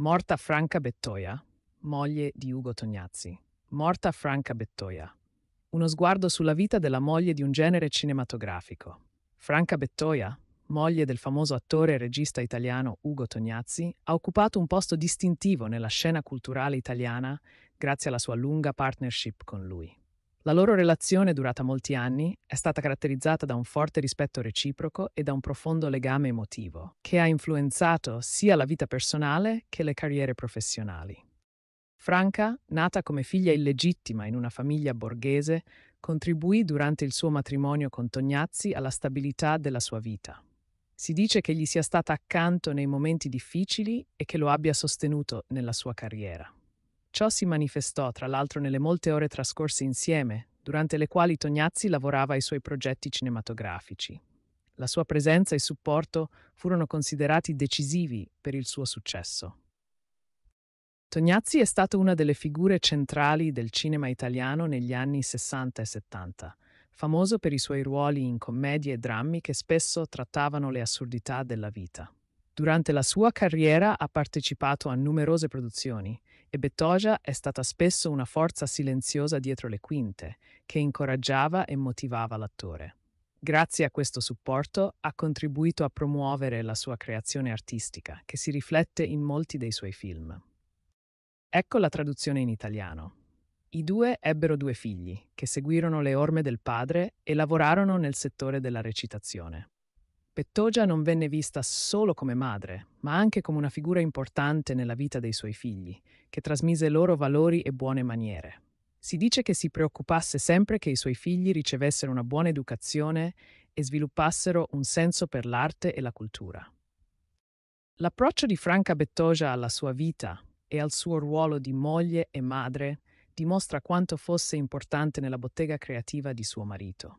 Morta Franca Bettoia, moglie di Ugo Tognazzi. Morta Franca Bettoia. Uno sguardo sulla vita della moglie di un genere cinematografico. Franca Bettoia, moglie del famoso attore e regista italiano Ugo Tognazzi, ha occupato un posto distintivo nella scena culturale italiana grazie alla sua lunga partnership con lui. La loro relazione, durata molti anni, è stata caratterizzata da un forte rispetto reciproco e da un profondo legame emotivo, che ha influenzato sia la vita personale che le carriere professionali. Franca, nata come figlia illegittima in una famiglia borghese, contribuì durante il suo matrimonio con Tognazzi alla stabilità della sua vita. Si dice che gli sia stata accanto nei momenti difficili e che lo abbia sostenuto nella sua carriera. Ciò si manifestò tra l'altro nelle molte ore trascorse insieme, durante le quali Tognazzi lavorava ai suoi progetti cinematografici. La sua presenza e supporto furono considerati decisivi per il suo successo. Tognazzi è stato una delle figure centrali del cinema italiano negli anni 60 e 70, famoso per i suoi ruoli in commedie e drammi che spesso trattavano le assurdità della vita. Durante la sua carriera ha partecipato a numerose produzioni e Bettogia è stata spesso una forza silenziosa dietro le quinte, che incoraggiava e motivava l'attore. Grazie a questo supporto ha contribuito a promuovere la sua creazione artistica, che si riflette in molti dei suoi film. Ecco la traduzione in italiano. I due ebbero due figli, che seguirono le orme del padre e lavorarono nel settore della recitazione. Pettogia non venne vista solo come madre, ma anche come una figura importante nella vita dei suoi figli, che trasmise loro valori e buone maniere. Si dice che si preoccupasse sempre che i suoi figli ricevessero una buona educazione e sviluppassero un senso per l'arte e la cultura. L'approccio di Franca Bettoja alla sua vita e al suo ruolo di moglie e madre dimostra quanto fosse importante nella bottega creativa di suo marito.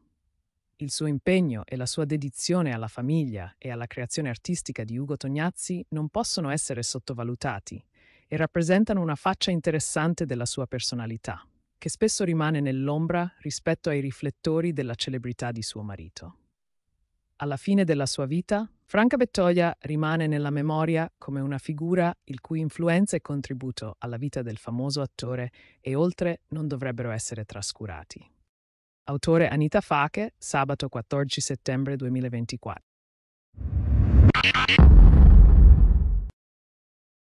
Il suo impegno e la sua dedizione alla famiglia e alla creazione artistica di Ugo Tognazzi non possono essere sottovalutati e rappresentano una faccia interessante della sua personalità, che spesso rimane nell'ombra rispetto ai riflettori della celebrità di suo marito. Alla fine della sua vita, Franca Bettoia rimane nella memoria come una figura il cui influenza e contributo alla vita del famoso attore e oltre non dovrebbero essere trascurati. Autore Anita Fache, sabato 14 settembre 2024.